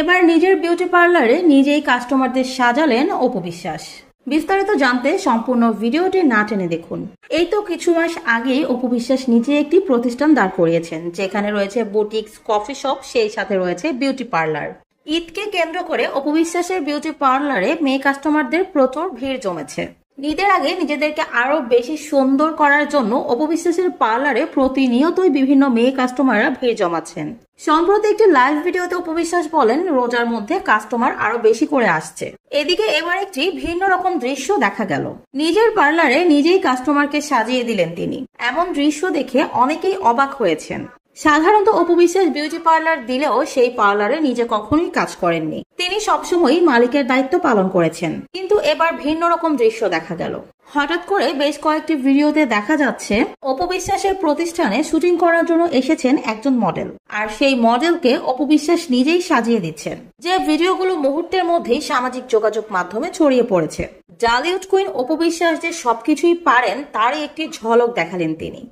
এবার নিজের বিউটি পার্লারে নিজেই কাস্টমারদের সাজালেন অপবিশ্বাস বিস্তারিত জানতে সম্পূর্ণ ভিডিওটি না টেনে দেখুন এই তো কিছু মাস আগে অপবিশ্বাস নিজে একটি প্রতিষ্ঠান দাঁড় করিয়েছেন যেখানে রয়েছে বুটিক্স কফি শপ সেই সাথে রয়েছে বিউটি পার্লার ঈদকে কেন্দ্র করে অপবিশ্বাসের বিউটি পার্লারে মেয়ে কাস্টমারদের প্রচুর ভিড় জমেছে ঈদের আগে নিজেদেরকে আরো বেশি সুন্দর করার জন্য অপবিশ্বাসের পার্লারে প্রতিনিয়তই বিভিন্ন মেয়ে কাস্টমাররা ভিড় জমাচ্ছেন সম্প্রতি একটি লাইভ ভিডিওতে উপবিশ্বাস বলেন রোজার মধ্যে কাস্টমার আরো বেশি করে আসছে এদিকে এবার একটি ভিন্ন রকম দৃশ্য দেখা গেল নিজের পার্লারে নিজেই কাস্টমারকে সাজিয়ে দিলেন তিনি এমন দৃশ্য দেখে অনেকেই অবাক হয়েছেন সাধারণত অপবিশ্বাস বিউটি পার্লার দিলেও সেই পার্লারে নিজে কখনোই কাজ করেননি তিনি সবসময় মালিকের দায়িত্ব পালন করেছেন কিন্তু এবার ভিন্ন রকম দৃশ্য দেখা গেল হঠাৎ করে বেশ কয়েকটি ভিডিওতে দেখা যাচ্ছে অপবিশ্বাসের প্রতিষ্ঠানে শুটিং করার জন্য এসেছেন একজন মডেল আর সেই মডেলকে অপবিশ্বাস নিজেই সাজিয়ে দিচ্ছেন যে ভিডিওগুলো মুহূর্তের মধ্যেই সামাজিক যোগাযোগ মাধ্যমে ছড়িয়ে পড়েছে জালিউড কুইন অপবিশ্বাস যে সবকিছুই পারেন তারই একটি ঝলক দেখালেন তিনি